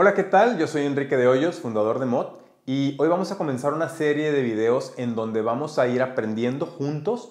Hola, ¿qué tal? Yo soy Enrique de Hoyos, fundador de Mod, y hoy vamos a comenzar una serie de videos en donde vamos a ir aprendiendo juntos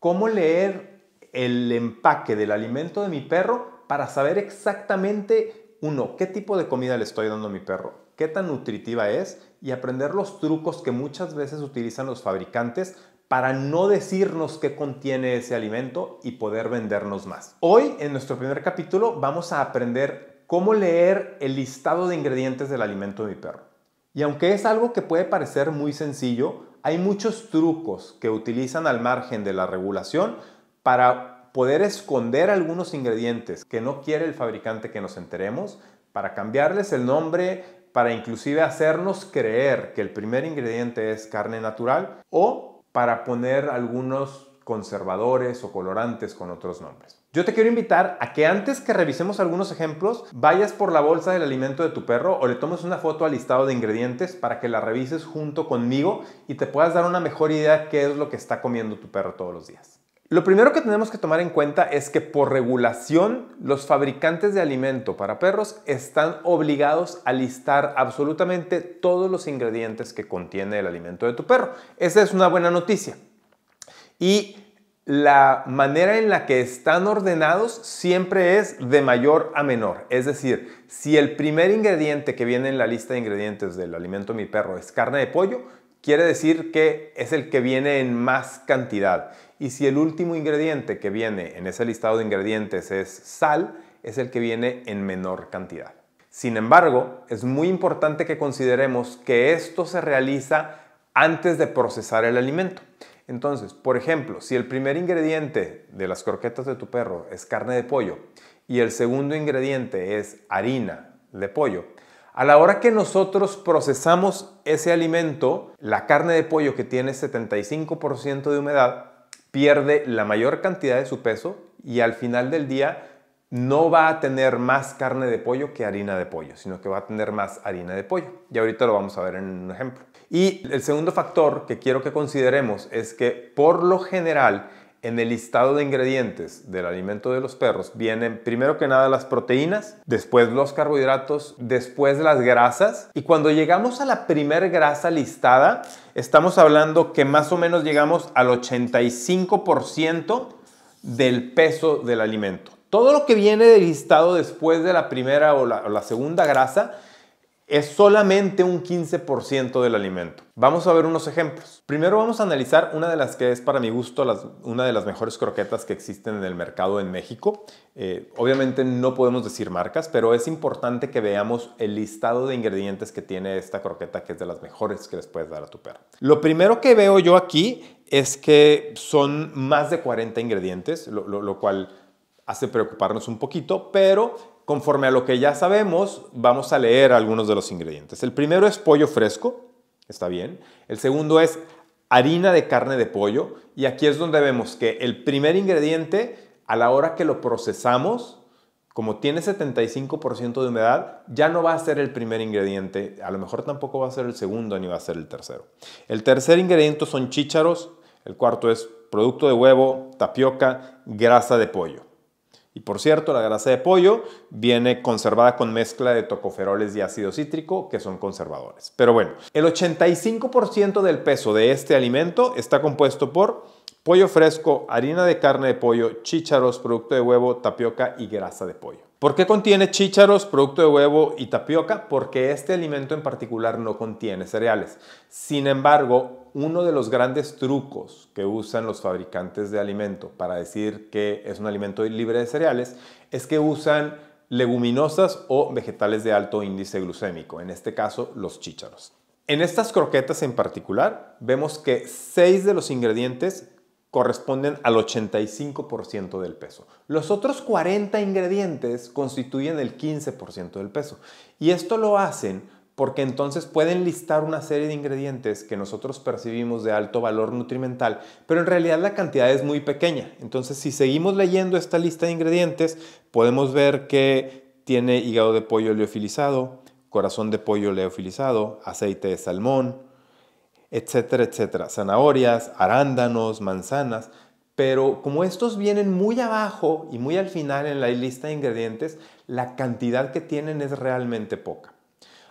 cómo leer el empaque del alimento de mi perro para saber exactamente, uno, qué tipo de comida le estoy dando a mi perro, qué tan nutritiva es y aprender los trucos que muchas veces utilizan los fabricantes para no decirnos qué contiene ese alimento y poder vendernos más. Hoy, en nuestro primer capítulo, vamos a aprender cómo leer el listado de ingredientes del alimento de mi perro. Y aunque es algo que puede parecer muy sencillo, hay muchos trucos que utilizan al margen de la regulación para poder esconder algunos ingredientes que no quiere el fabricante que nos enteremos, para cambiarles el nombre, para inclusive hacernos creer que el primer ingrediente es carne natural o para poner algunos conservadores o colorantes con otros nombres. Yo te quiero invitar a que antes que revisemos algunos ejemplos, vayas por la bolsa del alimento de tu perro o le tomes una foto al listado de ingredientes para que la revises junto conmigo y te puedas dar una mejor idea de qué es lo que está comiendo tu perro todos los días. Lo primero que tenemos que tomar en cuenta es que por regulación los fabricantes de alimento para perros están obligados a listar absolutamente todos los ingredientes que contiene el alimento de tu perro. Esa es una buena noticia. Y la manera en la que están ordenados siempre es de mayor a menor. Es decir, si el primer ingrediente que viene en la lista de ingredientes del alimento mi perro es carne de pollo, quiere decir que es el que viene en más cantidad. Y si el último ingrediente que viene en ese listado de ingredientes es sal, es el que viene en menor cantidad. Sin embargo, es muy importante que consideremos que esto se realiza antes de procesar el alimento. Entonces, por ejemplo, si el primer ingrediente de las croquetas de tu perro es carne de pollo y el segundo ingrediente es harina de pollo, a la hora que nosotros procesamos ese alimento, la carne de pollo que tiene 75% de humedad pierde la mayor cantidad de su peso y al final del día no va a tener más carne de pollo que harina de pollo, sino que va a tener más harina de pollo. Y ahorita lo vamos a ver en un ejemplo. Y el segundo factor que quiero que consideremos es que por lo general en el listado de ingredientes del alimento de los perros vienen primero que nada las proteínas, después los carbohidratos, después las grasas y cuando llegamos a la primera grasa listada estamos hablando que más o menos llegamos al 85% del peso del alimento. Todo lo que viene del listado después de la primera o la segunda grasa es solamente un 15% del alimento. Vamos a ver unos ejemplos. Primero vamos a analizar una de las que es para mi gusto una de las mejores croquetas que existen en el mercado en México. Eh, obviamente no podemos decir marcas, pero es importante que veamos el listado de ingredientes que tiene esta croqueta que es de las mejores que les puedes dar a tu perro. Lo primero que veo yo aquí es que son más de 40 ingredientes, lo cual hace preocuparnos un poquito, pero Conforme a lo que ya sabemos, vamos a leer algunos de los ingredientes. El primero es pollo fresco, está bien. El segundo es harina de carne de pollo. Y aquí es donde vemos que el primer ingrediente, a la hora que lo procesamos, como tiene 75% de humedad, ya no va a ser el primer ingrediente, a lo mejor tampoco va a ser el segundo ni va a ser el tercero. El tercer ingrediente son chícharos, el cuarto es producto de huevo, tapioca, grasa de pollo. Y por cierto, la grasa de pollo viene conservada con mezcla de tocoferoles y ácido cítrico, que son conservadores. Pero bueno, el 85% del peso de este alimento está compuesto por pollo fresco, harina de carne de pollo, chícharos, producto de huevo, tapioca y grasa de pollo. ¿Por qué contiene chícharos, producto de huevo y tapioca? Porque este alimento en particular no contiene cereales. Sin embargo, uno de los grandes trucos que usan los fabricantes de alimento para decir que es un alimento libre de cereales es que usan leguminosas o vegetales de alto índice glucémico, en este caso los chícharos. En estas croquetas en particular, vemos que seis de los ingredientes corresponden al 85% del peso. Los otros 40 ingredientes constituyen el 15% del peso. Y esto lo hacen porque entonces pueden listar una serie de ingredientes que nosotros percibimos de alto valor nutrimental, pero en realidad la cantidad es muy pequeña. Entonces, si seguimos leyendo esta lista de ingredientes, podemos ver que tiene hígado de pollo leofilizado, corazón de pollo leofilizado, aceite de salmón, etcétera, etcétera. Zanahorias, arándanos, manzanas. Pero como estos vienen muy abajo y muy al final en la lista de ingredientes, la cantidad que tienen es realmente poca.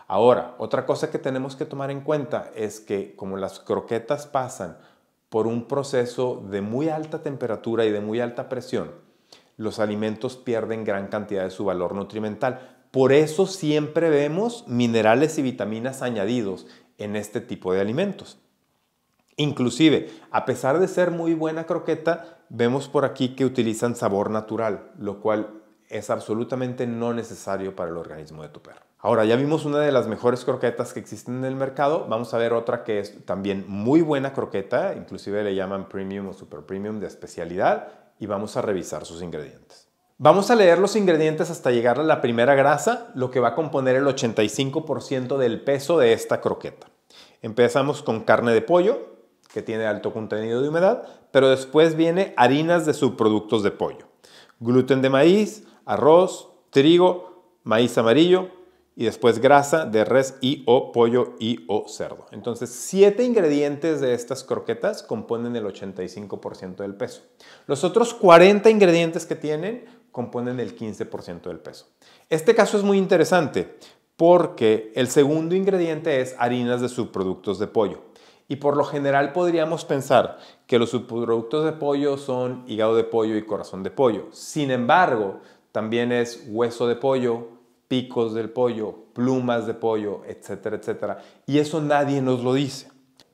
Ahora, otra cosa que tenemos que tomar en cuenta es que como las croquetas pasan por un proceso de muy alta temperatura y de muy alta presión, los alimentos pierden gran cantidad de su valor nutrimental. Por eso siempre vemos minerales y vitaminas añadidos en este tipo de alimentos. Inclusive, a pesar de ser muy buena croqueta, vemos por aquí que utilizan sabor natural, lo cual es absolutamente no necesario para el organismo de tu perro. Ahora, ya vimos una de las mejores croquetas que existen en el mercado, vamos a ver otra que es también muy buena croqueta, inclusive le llaman premium o super premium de especialidad, y vamos a revisar sus ingredientes. Vamos a leer los ingredientes hasta llegar a la primera grasa, lo que va a componer el 85% del peso de esta croqueta. Empezamos con carne de pollo, que tiene alto contenido de humedad, pero después viene harinas de subproductos de pollo. Gluten de maíz, arroz, trigo, maíz amarillo y después grasa de res y o pollo y o cerdo. Entonces, siete ingredientes de estas croquetas componen el 85% del peso. Los otros 40 ingredientes que tienen componen el 15% del peso. Este caso es muy interesante porque el segundo ingrediente es harinas de subproductos de pollo. Y por lo general podríamos pensar que los subproductos de pollo son hígado de pollo y corazón de pollo. Sin embargo, también es hueso de pollo, picos del pollo, plumas de pollo, etcétera, etcétera. Y eso nadie nos lo dice.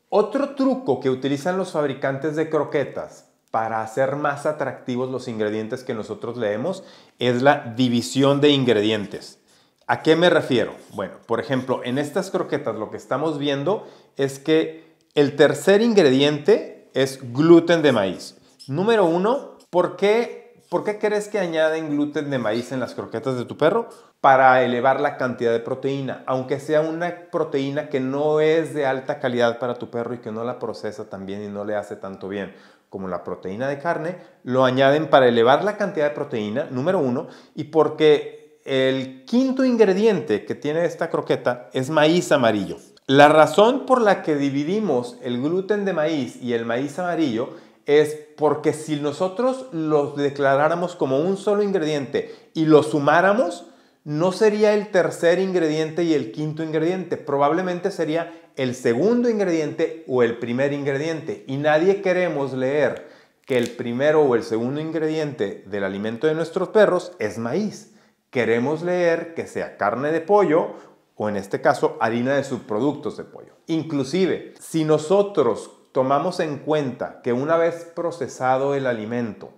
Otro truco que utilizan los fabricantes de croquetas para hacer más atractivos los ingredientes que nosotros leemos es la división de ingredientes. ¿A qué me refiero? Bueno, por ejemplo, en estas croquetas lo que estamos viendo es que el tercer ingrediente es gluten de maíz. Número uno, ¿por qué, ¿por qué crees que añaden gluten de maíz en las croquetas de tu perro? Para elevar la cantidad de proteína, aunque sea una proteína que no es de alta calidad para tu perro y que no la procesa tan bien y no le hace tanto bien como la proteína de carne, lo añaden para elevar la cantidad de proteína, número uno, y porque el quinto ingrediente que tiene esta croqueta es maíz amarillo. La razón por la que dividimos el gluten de maíz y el maíz amarillo es porque si nosotros los declaráramos como un solo ingrediente y lo sumáramos, no sería el tercer ingrediente y el quinto ingrediente, probablemente sería el segundo ingrediente o el primer ingrediente. Y nadie queremos leer que el primero o el segundo ingrediente del alimento de nuestros perros es maíz. Queremos leer que sea carne de pollo o en este caso harina de subproductos de pollo. Inclusive, si nosotros tomamos en cuenta que una vez procesado el alimento,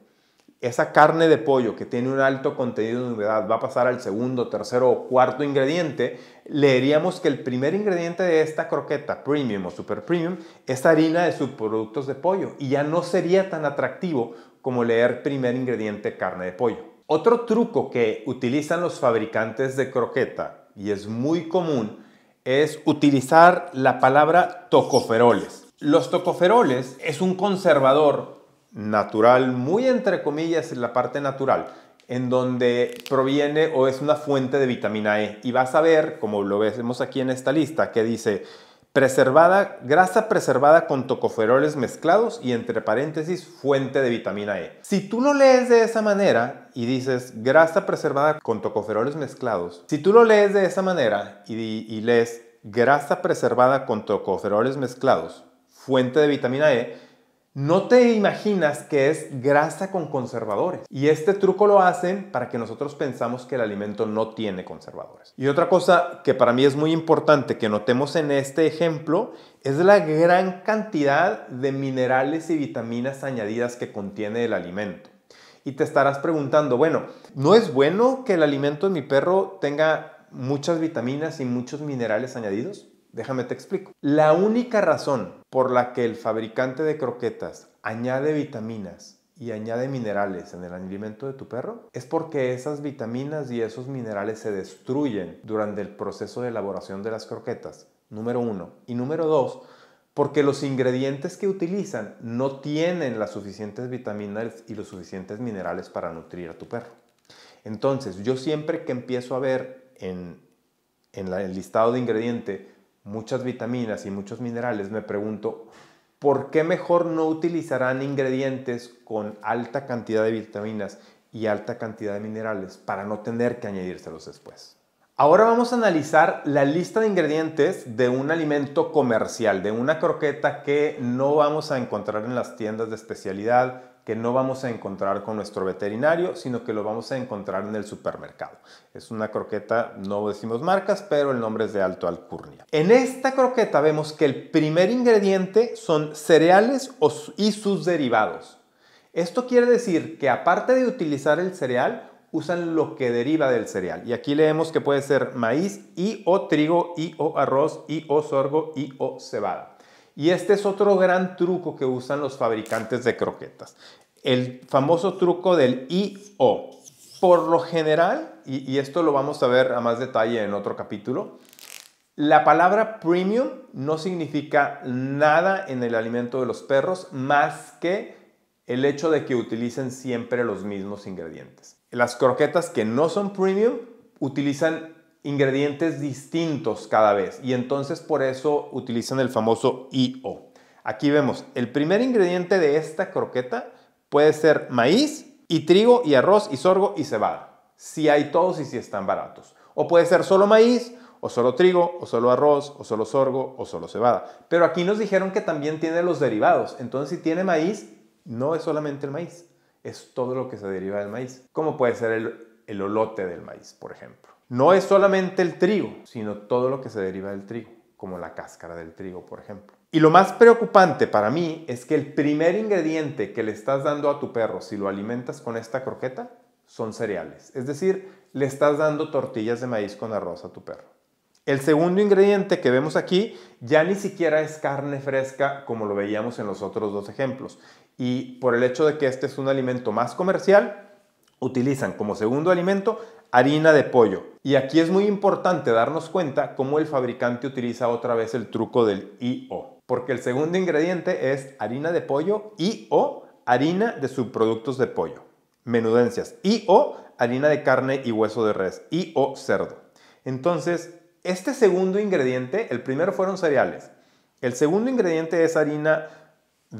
esa carne de pollo que tiene un alto contenido de humedad va a pasar al segundo, tercero o cuarto ingrediente, leeríamos que el primer ingrediente de esta croqueta premium o super premium es harina de subproductos de pollo y ya no sería tan atractivo como leer primer ingrediente carne de pollo. Otro truco que utilizan los fabricantes de croqueta y es muy común es utilizar la palabra tocoferoles. Los tocoferoles es un conservador natural, muy entre comillas en la parte natural, en donde proviene o es una fuente de vitamina E. Y vas a ver, como lo vemos aquí en esta lista, que dice preservada, grasa preservada con tocoferoles mezclados y entre paréntesis fuente de vitamina E. Si tú lo lees de esa manera y dices grasa preservada con tocoferoles mezclados, si tú lo lees de esa manera y, y lees grasa preservada con tocoferoles mezclados, fuente de vitamina E, no te imaginas que es grasa con conservadores. Y este truco lo hacen para que nosotros pensamos que el alimento no tiene conservadores. Y otra cosa que para mí es muy importante que notemos en este ejemplo es la gran cantidad de minerales y vitaminas añadidas que contiene el alimento. Y te estarás preguntando, bueno, ¿no es bueno que el alimento de mi perro tenga muchas vitaminas y muchos minerales añadidos? Déjame te explico. La única razón por la que el fabricante de croquetas añade vitaminas y añade minerales en el alimento de tu perro es porque esas vitaminas y esos minerales se destruyen durante el proceso de elaboración de las croquetas, número uno. Y número dos, porque los ingredientes que utilizan no tienen las suficientes vitaminas y los suficientes minerales para nutrir a tu perro. Entonces, yo siempre que empiezo a ver en, el listado de ingredientes muchas vitaminas y muchos minerales, me pregunto, ¿por qué mejor no utilizarán ingredientes con alta cantidad de vitaminas y alta cantidad de minerales para no tener que añadírselos después? Ahora vamos a analizar la lista de ingredientes de un alimento comercial, de una croqueta que no vamos a encontrar en las tiendas de especialidad que no vamos a encontrar con nuestro veterinario, sino que lo vamos a encontrar en el supermercado. Es una croqueta, no decimos marcas, pero el nombre es de alto alcurnia. En esta croqueta vemos que el primer ingrediente son cereales y sus derivados. Esto quiere decir que aparte de utilizar el cereal, usan lo que deriva del cereal. Y aquí leemos que puede ser maíz y o trigo y o arroz y o sorgo y o cebada. Y este es otro gran truco que usan los fabricantes de croquetas. El famoso truco del I.O. Por lo general, y, y esto lo vamos a ver a más detalle en otro capítulo, la palabra premium no significa nada en el alimento de los perros más que el hecho de que utilicen siempre los mismos ingredientes. Las croquetas que no son premium utilizan ingredientes distintos cada vez y entonces por eso utilizan el famoso IO. Aquí vemos, el primer ingrediente de esta croqueta puede ser maíz y trigo y arroz y sorgo y cebada, si hay todos y si están baratos. O puede ser solo maíz o solo trigo, o solo arroz, o solo sorgo, o solo cebada. Pero aquí nos dijeron que también tiene los derivados. Entonces, si tiene maíz, no es solamente el maíz, es todo lo que se deriva del maíz. Como puede ser el olote del maíz, por ejemplo. No es solamente el trigo, sino todo lo que se deriva del trigo, como la cáscara del trigo, por ejemplo. Y lo más preocupante para mí es que el primer ingrediente que le estás dando a tu perro si lo alimentas con esta croqueta son cereales. Es decir, le estás dando tortillas de maíz con arroz a tu perro. El segundo ingrediente que vemos aquí ya ni siquiera es carne fresca como lo veíamos en los otros dos ejemplos. Y por el hecho de que este es un alimento más comercial, utilizan como segundo alimento harina de pollo. Y aquí es muy importante darnos cuenta cómo el fabricante utiliza otra vez el truco del IO, porque el segundo ingrediente es harina de pollo y o harina de subproductos de pollo, menudencias IO, o harina de carne y hueso de res y o cerdo. Entonces, este segundo ingrediente, el primero fueron cereales, el segundo ingrediente es harina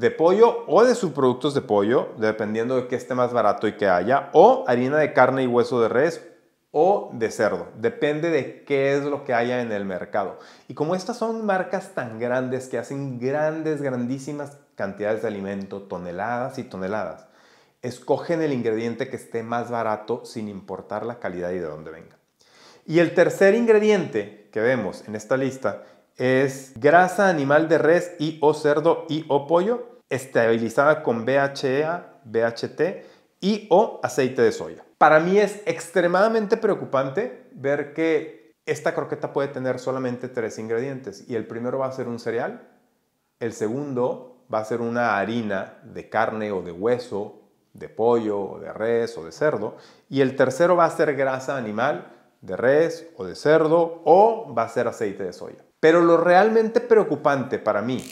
de pollo o de subproductos de pollo, dependiendo de qué esté más barato y qué haya, o harina de carne y hueso de res o de cerdo, depende de qué es lo que haya en el mercado. Y como estas son marcas tan grandes que hacen grandes, grandísimas cantidades de alimento, toneladas y toneladas, escogen el ingrediente que esté más barato sin importar la calidad y de dónde venga. Y el tercer ingrediente que vemos en esta lista es grasa animal de res y o cerdo y o pollo estabilizada con BHA, e BHT y o aceite de soya. Para mí es extremadamente preocupante ver que esta croqueta puede tener solamente tres ingredientes y el primero va a ser un cereal, el segundo va a ser una harina de carne o de hueso, de pollo o de res o de cerdo y el tercero va a ser grasa animal de res o de cerdo o va a ser aceite de soya. Pero lo realmente preocupante para mí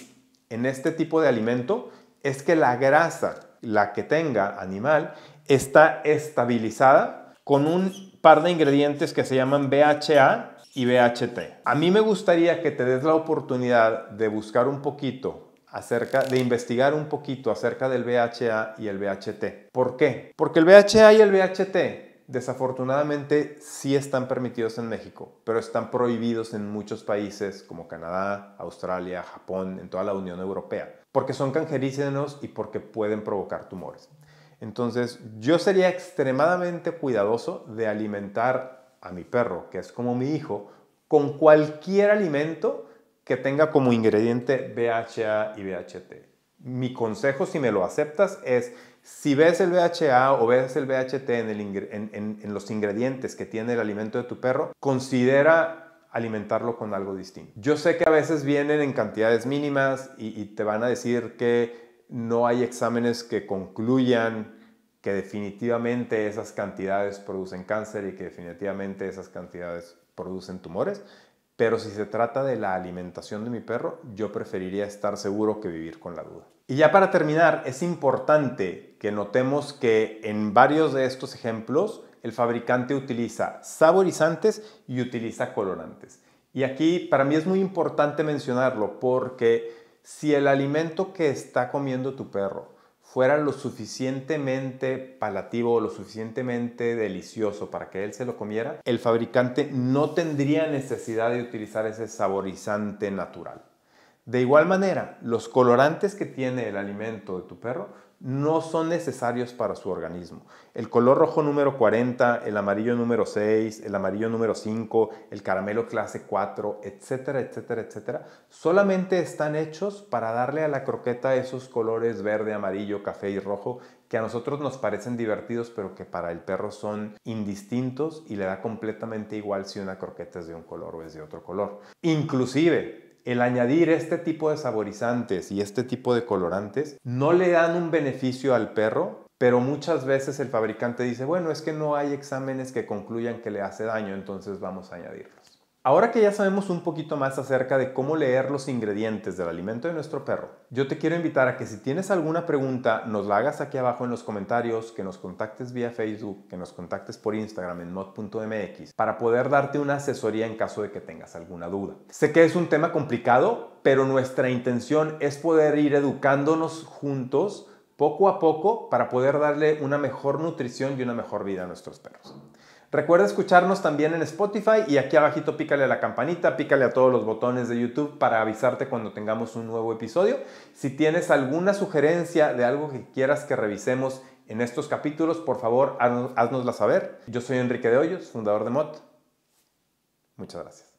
en este tipo de alimento es que la grasa, la que tenga animal, está estabilizada con un par de ingredientes que se llaman BHA y BHT. A mí me gustaría que te des la oportunidad de buscar un poquito acerca de investigar un poquito acerca del BHA y el BHT. ¿Por qué? Porque el BHA y el BHT desafortunadamente sí están permitidos en México, pero están prohibidos en muchos países como Canadá, Australia, Japón, en toda la Unión Europea, porque son cancerígenos y porque pueden provocar tumores. Entonces, yo sería extremadamente cuidadoso de alimentar a mi perro, que es como mi hijo, con cualquier alimento que tenga como ingrediente BHA y BHT mi consejo, si me lo aceptas, es si ves el BHA o ves el VHT en, los ingredientes que tiene el alimento de tu perro, considera alimentarlo con algo distinto. Yo sé que a veces vienen en cantidades mínimas y te van a decir que no hay exámenes que concluyan que definitivamente esas cantidades producen cáncer y que definitivamente esas cantidades producen tumores. Pero si se trata de la alimentación de mi perro, yo preferiría estar seguro que vivir con la duda. Y ya para terminar, es importante que notemos que en varios de estos ejemplos el fabricante utiliza saborizantes y utiliza colorantes. Y aquí para mí es muy importante mencionarlo porque si el alimento que está comiendo tu perro fuera lo suficientemente palativo o lo suficientemente delicioso para que él se lo comiera, el fabricante no tendría necesidad de utilizar ese saborizante natural. De igual manera, los colorantes que tiene el alimento de tu perro no son necesarios para su organismo. El color rojo número 40, el amarillo número 6, el amarillo número 5, el caramelo clase 4, etcétera, etcétera, etcétera, solamente están hechos para darle a la croqueta esos colores verde, amarillo, café y rojo que a nosotros nos parecen divertidos pero que para el perro son indistintos y le da completamente igual si una croqueta es de un color o es de otro color. Inclusive, el añadir este tipo de saborizantes y este tipo de colorantes no le dan un beneficio al perro, pero muchas veces el fabricante dice, bueno, es que no hay exámenes que concluyan que le hace daño, entonces vamos a añadirlo. Ahora que ya sabemos un poquito más acerca de cómo leer los ingredientes del alimento de nuestro perro, yo te quiero invitar a que si tienes alguna pregunta, nos la hagas aquí abajo en los comentarios, que nos contactes vía Facebook, que nos contactes por Instagram en mod.mx, para poder darte una asesoría en caso de que tengas alguna duda. Sé que es un tema complicado, pero nuestra intención es poder ir educándonos juntos poco a poco para poder darle una mejor nutrición y una mejor vida a nuestros perros. Recuerda escucharnos también en Spotify y aquí abajito pícale a la campanita, pícale a todos los botones de YouTube para avisarte cuando tengamos un nuevo episodio. Si tienes alguna sugerencia de algo que quieras que revisemos en estos capítulos, por favor, haznosla saber. Yo soy Enrique de Hoyos, fundador de MOT. Muchas gracias.